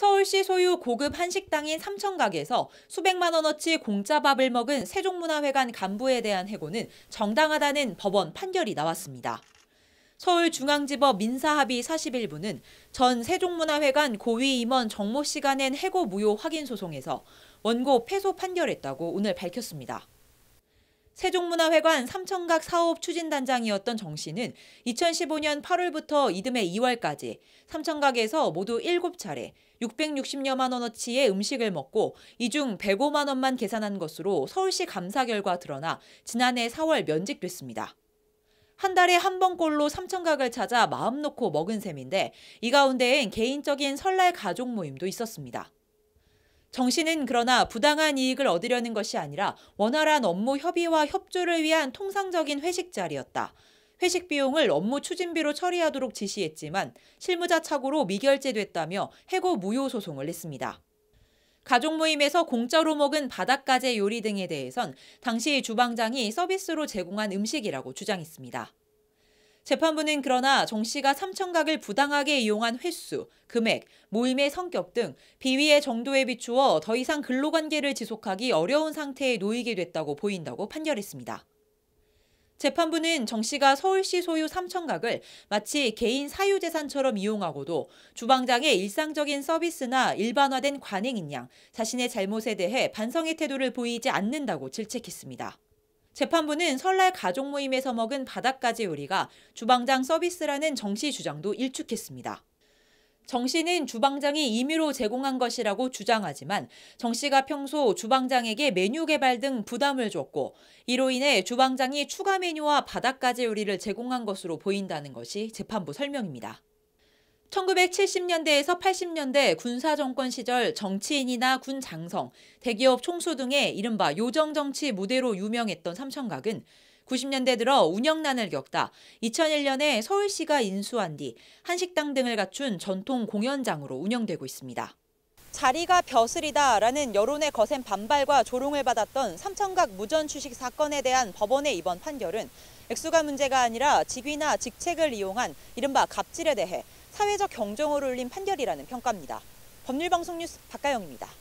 서울시 소유 고급 한식당인 삼천각에서 수백만 원어치 공짜밥을 먹은 세종문화회관 간부에 대한 해고는 정당하다는 법원 판결이 나왔습니다. 서울중앙지법 민사합의 41부는 전 세종문화회관 고위 임원 정모 씨가 낸 해고 무효 확인 소송에서 원고 패소 판결했다고 오늘 밝혔습니다. 세종문화회관 삼청각 사업 추진단장이었던 정 씨는 2015년 8월부터 이듬해 2월까지 삼청각에서 모두 7차례 660여만 원어치의 음식을 먹고 이 중 105만 원만 계산한 것으로 서울시 감사 결과 드러나 지난해 4월 면직됐습니다. 한 달에 한 번꼴로 삼청각을 찾아 마음 놓고 먹은 셈인데 이 가운데엔 개인적인 설날 가족 모임도 있었습니다. 정 씨는 그러나 부당한 이익을 얻으려는 것이 아니라 원활한 업무 협의와 협조를 위한 통상적인 회식 자리였다. 회식 비용을 업무 추진비로 처리하도록 지시했지만 실무자 착오로 미결제됐다며 해고 무효 소송을 냈습니다. 가족 모임에서 공짜로 먹은 바닷가재 요리 등에 대해선 당시 주방장이 서비스로 제공한 음식이라고 주장했습니다. 재판부는 그러나 정 씨가 삼청각을 부당하게 이용한 횟수, 금액, 모임의 성격 등 비위의 정도에 비추어 더 이상 근로관계를 지속하기 어려운 상태에 놓이게 됐다고 보인다고 판결했습니다. 재판부는 정 씨가 서울시 소유 삼청각을 마치 개인 사유재산처럼 이용하고도 주방장의 일상적인 서비스나 일반화된 관행인 양 자신의 잘못에 대해 반성의 태도를 보이지 않는다고 질책했습니다. 재판부는 설날 가족 모임에서 먹은 바닷가지 요리가 주방장 서비스라는 정씨 주장도 일축했습니다. 정 씨는 주방장이 임의로 제공한 것이라고 주장하지만 정 씨가 평소 주방장에게 메뉴 개발 등 부담을 줬고 이로 인해 주방장이 추가 메뉴와 바닷가지 요리를 제공한 것으로 보인다는 것이 재판부 설명입니다. 1970년대에서 80년대 군사정권 시절 정치인이나 군 장성, 대기업 총수 등의 이른바 요정정치 무대로 유명했던 삼천각은 90년대 들어 운영난을 겪다 2001년에 서울시가 인수한 뒤 한식당 등을 갖춘 전통 공연장으로 운영되고 있습니다. 자리가 벼슬이다라는 여론의 거센 반발과 조롱을 받았던 삼천각 무전 주식 사건에 대한 법원의 이번 판결은 액수가 문제가 아니라 직위나 직책을 이용한 이른바 갑질에 대해 사회적 경종을 울린 판결이라는 평가입니다. 법률방송 뉴스 박가영입니다.